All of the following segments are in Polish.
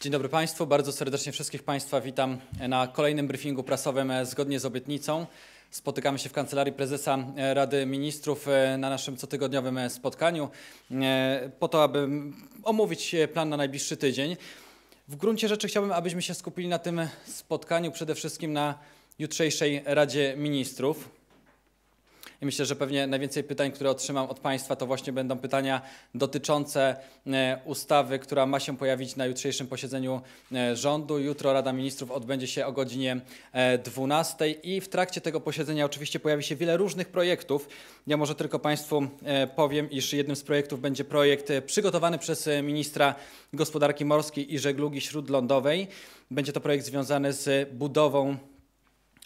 Dzień dobry Państwu, bardzo serdecznie wszystkich Państwa witam na kolejnym briefingu prasowym e, zgodnie z obietnicą. Spotykamy się w Kancelarii Prezesa e, Rady Ministrów e, na naszym cotygodniowym spotkaniu po to, aby omówić plan na najbliższy tydzień. W gruncie rzeczy chciałbym, abyśmy się skupili na tym spotkaniu przede wszystkim na jutrzejszej Radzie Ministrów. I myślę, że pewnie najwięcej pytań, które otrzymam od Państwa, to właśnie będą pytania dotyczące e, ustawy, która ma się pojawić na jutrzejszym posiedzeniu e, rządu. Jutro Rada Ministrów odbędzie się o godzinie 12 e, i w trakcie tego posiedzenia oczywiście pojawi się wiele różnych projektów. Ja może tylko Państwu powiem, iż jednym z projektów będzie projekt przygotowany przez ministra gospodarki morskiej i żeglugi śródlądowej. Będzie to projekt związany z budową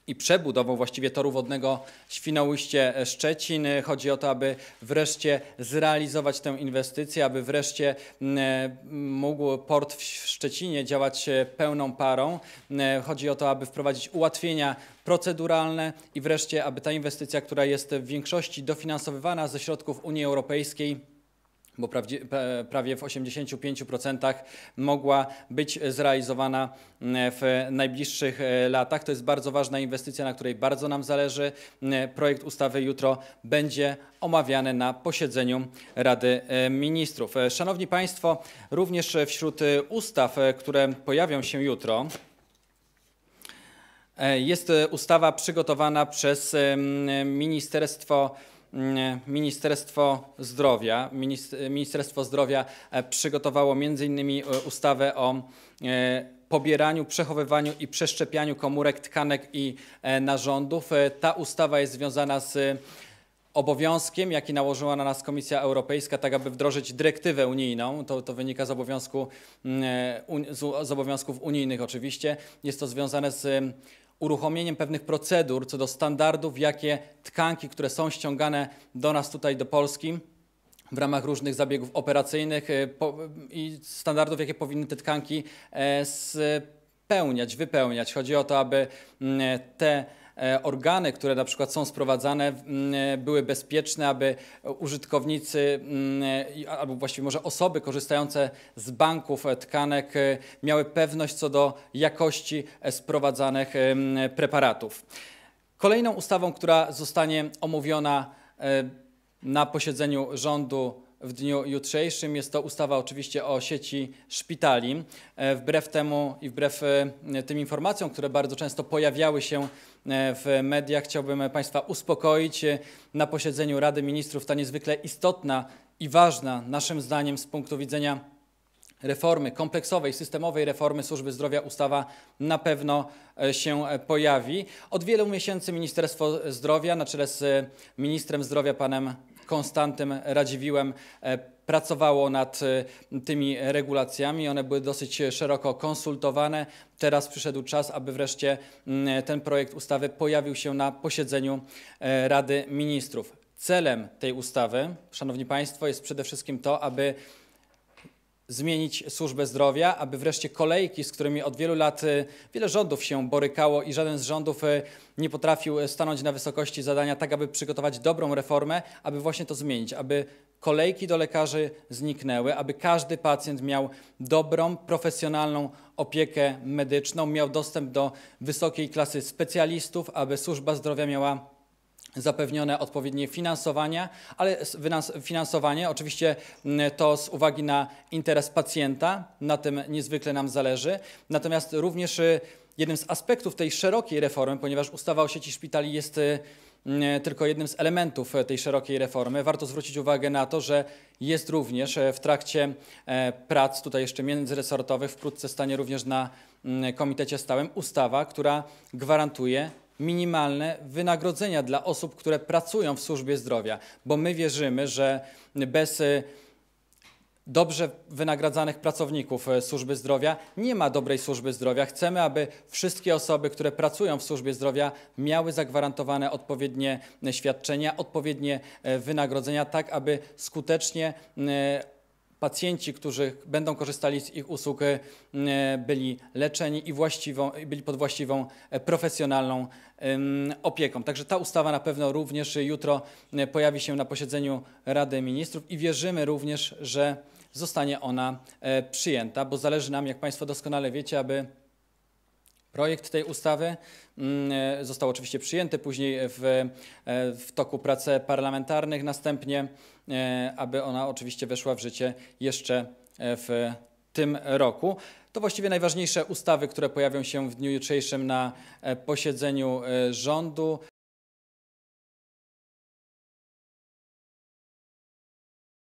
i przebudową właściwie toru wodnego Świnoujście-Szczecin. E, e, chodzi o to, aby wreszcie zrealizować tę inwestycję, aby wreszcie mm, e, mógł port w Szczecinie działać pełną parą. Chodzi o to, aby wprowadzić ułatwienia proceduralne i wreszcie, aby ta inwestycja, która jest w większości dofinansowywana ze środków Unii Europejskiej, bo prawie w 85% mogła być zrealizowana mm, w najbliższych e, latach. To jest bardzo ważna inwestycja, na której bardzo nam zależy. Mm, projekt ustawy jutro będzie omawiany na posiedzeniu Rady e, Ministrów. E, szanowni Państwo, również wśród ustaw, które pojawią się jutro, jest ustawa przygotowana przez Ministerstwo Mm, Ministerstwo Zdrowia. Ministerstwo Zdrowia e, przygotowało m.in. E, ustawę o e, pobieraniu, przechowywaniu i przeszczepianiu komórek, tkanek i narządów. Ta ustawa jest związana z obowiązkiem, jaki nałożyła na nas Komisja Europejska, tak aby wdrożyć dyrektywę unijną. To, to wynika z, obowiązku, mm, z obowiązków unijnych oczywiście. Jest to związane z uruchomieniem pewnych procedur co do standardów, jakie tkanki, które są ściągane do nas tutaj, do Polski, w ramach różnych zabiegów operacyjnych e, i standardów, jakie powinny te tkanki e, spełniać, wypełniać. Chodzi o to, aby mm, e, te E, organy, które na przykład są sprowadzane, e, były bezpieczne, aby użytkownicy e, albo właściwie może osoby korzystające z banków tkanek miały pewność co do jakości sprowadzanych preparatów. Kolejną ustawą, która zostanie omówiona na posiedzeniu rządu w dniu jutrzejszym. Jest to ustawa oczywiście o sieci szpitali. E, wbrew temu i wbrew e, tym informacjom, które bardzo często pojawiały się e, w mediach, chciałbym Państwa uspokoić. Na posiedzeniu Rady Ministrów ta niezwykle istotna i ważna, naszym zdaniem, z punktu widzenia reformy, kompleksowej, systemowej reformy służby zdrowia ustawa na pewno się pojawi. Od wielu miesięcy Ministerstwo Zdrowia na czele z ministrem zdrowia panem Konstantym Radziwiłem e, pracowało nad e, tymi regulacjami. One były dosyć szeroko konsultowane. Teraz przyszedł czas, aby wreszcie mm, ten projekt ustawy pojawił się na posiedzeniu e, Rady Ministrów. Celem tej ustawy, Szanowni Państwo, jest przede wszystkim to, aby zmienić służbę zdrowia, aby wreszcie kolejki, z którymi od wielu lat y, wiele rządów się borykało i żaden z rządów y, nie potrafił y, stanąć na wysokości zadania, tak aby przygotować dobrą reformę, aby właśnie to zmienić, aby kolejki do lekarzy zniknęły, aby każdy pacjent miał dobrą, profesjonalną opiekę medyczną, miał dostęp do wysokiej klasy specjalistów, aby służba zdrowia miała zapewnione odpowiednie finansowanie, ale finansowanie oczywiście to z uwagi na interes pacjenta, na tym niezwykle nam zależy. Natomiast również y, jednym z aspektów tej szerokiej reformy, ponieważ ustawa o sieci szpitali jest y, tylko jednym z elementów y, tej szerokiej reformy. Warto zwrócić uwagę na to, że jest również w trakcie e, prac tutaj jeszcze międzyresortowych, wkrótce stanie również na komitecie stałym ustawa, która gwarantuje minimalne wynagrodzenia dla osób, które pracują w służbie zdrowia, bo my wierzymy, że bez y, dobrze wynagradzanych pracowników y, służby zdrowia nie ma dobrej służby zdrowia. Chcemy, aby wszystkie osoby, które pracują w służbie zdrowia, miały zagwarantowane odpowiednie y, świadczenia, odpowiednie wynagrodzenia, tak aby skutecznie pacjenci, którzy będą korzystali z ich usług, e, byli leczeni i właściwą, byli pod właściwą e, profesjonalną opieką. Także ta ustawa na pewno również jutro e, pojawi się na posiedzeniu Rady Ministrów i wierzymy również, że zostanie ona przyjęta, bo zależy nam, jak Państwo doskonale wiecie, aby Projekt tej ustawy mm, e, został oczywiście przyjęty później w, e, w toku prac parlamentarnych, następnie, e, aby ona oczywiście weszła w życie jeszcze w tym roku. To właściwie najważniejsze ustawy, które pojawią się w dniu jutrzejszym na posiedzeniu rządu.